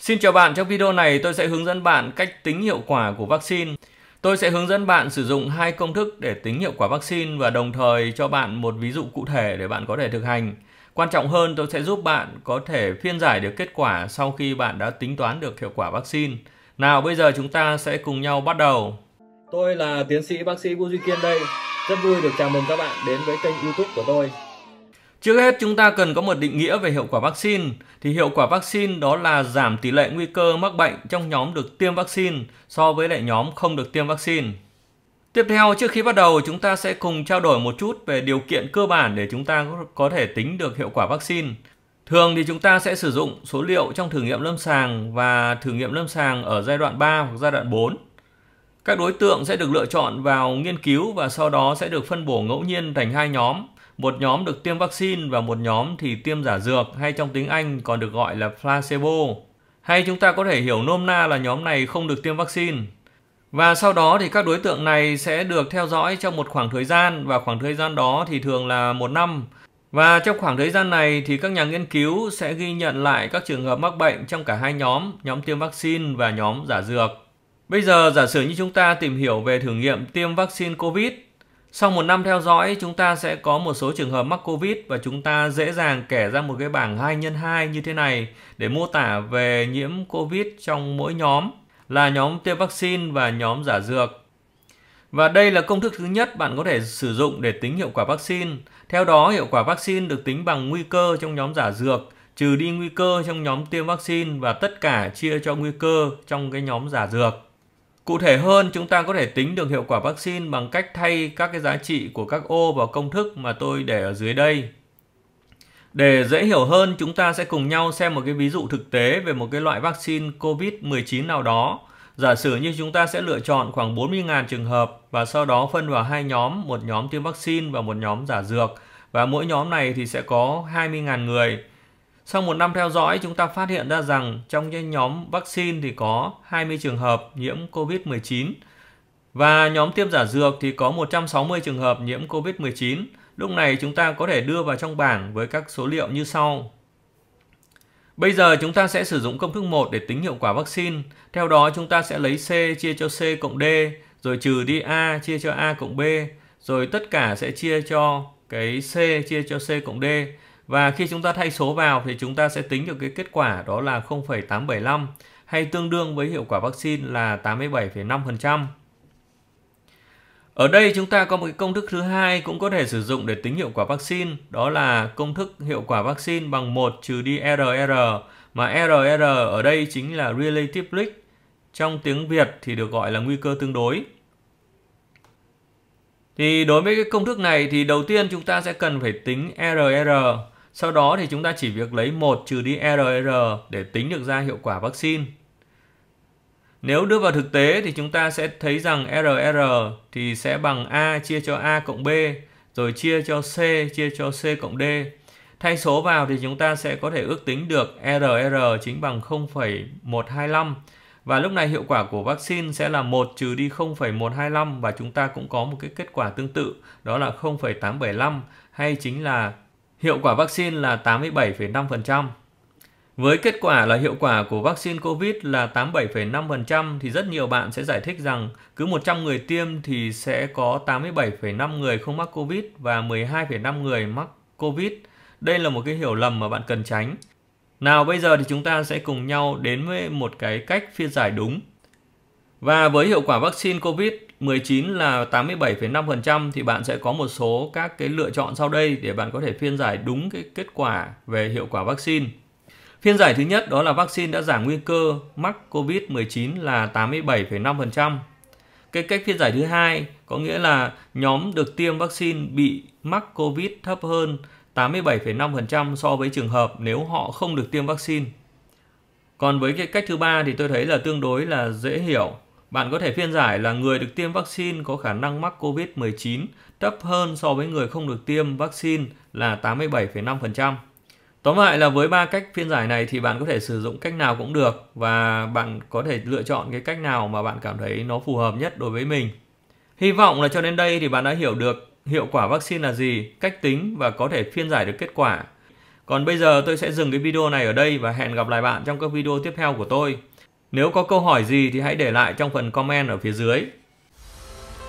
Xin chào bạn, trong video này tôi sẽ hướng dẫn bạn cách tính hiệu quả của vaccine. Tôi sẽ hướng dẫn bạn sử dụng hai công thức để tính hiệu quả vaccine và đồng thời cho bạn một ví dụ cụ thể để bạn có thể thực hành. Quan trọng hơn tôi sẽ giúp bạn có thể phiên giải được kết quả sau khi bạn đã tính toán được hiệu quả vaccine. Nào bây giờ chúng ta sẽ cùng nhau bắt đầu. Tôi là tiến sĩ bác sĩ Vũ Duy Kiên đây. Rất vui được chào mừng các bạn đến với kênh youtube của tôi. Trước hết chúng ta cần có một định nghĩa về hiệu quả vaccine. Thì hiệu quả vaccine đó là giảm tỷ lệ nguy cơ mắc bệnh trong nhóm được tiêm vaccine so với lại nhóm không được tiêm vaccine. Tiếp theo, trước khi bắt đầu, chúng ta sẽ cùng trao đổi một chút về điều kiện cơ bản để chúng ta có thể tính được hiệu quả vaccine. Thường thì chúng ta sẽ sử dụng số liệu trong thử nghiệm lâm sàng và thử nghiệm lâm sàng ở giai đoạn 3 hoặc giai đoạn 4. Các đối tượng sẽ được lựa chọn vào nghiên cứu và sau đó sẽ được phân bổ ngẫu nhiên thành hai nhóm – một nhóm được tiêm vaccine và một nhóm thì tiêm giả dược hay trong tiếng Anh còn được gọi là placebo. Hay chúng ta có thể hiểu nôm na là nhóm này không được tiêm vaccine. Và sau đó thì các đối tượng này sẽ được theo dõi trong một khoảng thời gian và khoảng thời gian đó thì thường là một năm. Và trong khoảng thời gian này thì các nhà nghiên cứu sẽ ghi nhận lại các trường hợp mắc bệnh trong cả hai nhóm, nhóm tiêm vaccine và nhóm giả dược. Bây giờ giả sử như chúng ta tìm hiểu về thử nghiệm tiêm vaccine COVID sau một năm theo dõi, chúng ta sẽ có một số trường hợp mắc Covid và chúng ta dễ dàng kẻ ra một cái bảng 2 x 2 như thế này để mô tả về nhiễm Covid trong mỗi nhóm là nhóm tiêm vaccine và nhóm giả dược. Và đây là công thức thứ nhất bạn có thể sử dụng để tính hiệu quả vaccine. Theo đó, hiệu quả vaccine được tính bằng nguy cơ trong nhóm giả dược, trừ đi nguy cơ trong nhóm tiêm vaccine và tất cả chia cho nguy cơ trong cái nhóm giả dược. Cụ thể hơn, chúng ta có thể tính được hiệu quả vaccine bằng cách thay các cái giá trị của các ô vào công thức mà tôi để ở dưới đây. Để dễ hiểu hơn, chúng ta sẽ cùng nhau xem một cái ví dụ thực tế về một cái loại vaccine COVID-19 nào đó. Giả sử như chúng ta sẽ lựa chọn khoảng 40.000 trường hợp và sau đó phân vào hai nhóm, một nhóm tiêm vaccine và một nhóm giả dược. Và mỗi nhóm này thì sẽ có 20.000 người. Sau một năm theo dõi, chúng ta phát hiện ra rằng trong cái nhóm vaccine thì có 20 trường hợp nhiễm COVID-19 và nhóm tiêm giả dược thì có 160 trường hợp nhiễm COVID-19. Lúc này chúng ta có thể đưa vào trong bảng với các số liệu như sau. Bây giờ chúng ta sẽ sử dụng công thức 1 để tính hiệu quả vaccine. Theo đó chúng ta sẽ lấy C chia cho C cộng D, rồi trừ đi A chia cho A cộng B, rồi tất cả sẽ chia cho cái C chia cho C cộng D. Và khi chúng ta thay số vào thì chúng ta sẽ tính được cái kết quả đó là 0,875 hay tương đương với hiệu quả vaccine là 87,5%. Ở đây chúng ta có một cái công thức thứ hai cũng có thể sử dụng để tính hiệu quả vaccine, đó là công thức hiệu quả vaccine bằng 1 trừ đi RR, mà RR ở đây chính là relative risk, trong tiếng Việt thì được gọi là nguy cơ tương đối. Thì đối với cái công thức này thì đầu tiên chúng ta sẽ cần phải tính RR sau đó thì chúng ta chỉ việc lấy 1 trừ đi RR để tính được ra hiệu quả vaccine. Nếu đưa vào thực tế thì chúng ta sẽ thấy rằng RR thì sẽ bằng A chia cho A cộng B, rồi chia cho C chia cho C cộng D. Thay số vào thì chúng ta sẽ có thể ước tính được RR chính bằng 0,125 và lúc này hiệu quả của vaccine sẽ là 1 trừ đi 0,125 và chúng ta cũng có một cái kết quả tương tự đó là 0,875 hay chính là hiệu quả vaccine là 87,5%. Với kết quả là hiệu quả của vaccine COVID là 87,5% thì rất nhiều bạn sẽ giải thích rằng cứ 100 người tiêm thì sẽ có 87,5 người không mắc COVID và 12,5 người mắc COVID. Đây là một cái hiểu lầm mà bạn cần tránh. Nào bây giờ thì chúng ta sẽ cùng nhau đến với một cái cách phiên giải đúng. Và với hiệu quả vaccine COVID 19 là 87,5% thì bạn sẽ có một số các cái lựa chọn sau đây để bạn có thể phiên giải đúng cái kết quả về hiệu quả vaccine. Phiên giải thứ nhất đó là vaccine đã giảm nguy cơ mắc COVID-19 là 87,5%. Cái cách phiên giải thứ hai có nghĩa là nhóm được tiêm vaccine bị mắc COVID thấp hơn 87,5% so với trường hợp nếu họ không được tiêm vaccine. Còn với cái cách thứ ba thì tôi thấy là tương đối là dễ hiểu bạn có thể phiên giải là người được tiêm vaccine có khả năng mắc COVID-19 thấp hơn so với người không được tiêm vaccine là 87,5%. Tóm lại là với ba cách phiên giải này thì bạn có thể sử dụng cách nào cũng được và bạn có thể lựa chọn cái cách nào mà bạn cảm thấy nó phù hợp nhất đối với mình. Hy vọng là cho đến đây thì bạn đã hiểu được hiệu quả vaccine là gì, cách tính và có thể phiên giải được kết quả. Còn bây giờ tôi sẽ dừng cái video này ở đây và hẹn gặp lại bạn trong các video tiếp theo của tôi. Nếu có câu hỏi gì thì hãy để lại trong phần comment ở phía dưới.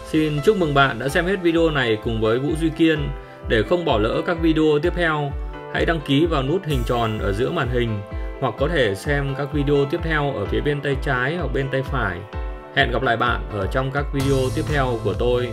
Xin chúc mừng bạn đã xem hết video này cùng với Vũ Duy Kiên. Để không bỏ lỡ các video tiếp theo, hãy đăng ký vào nút hình tròn ở giữa màn hình hoặc có thể xem các video tiếp theo ở phía bên tay trái hoặc bên tay phải. Hẹn gặp lại bạn ở trong các video tiếp theo của tôi.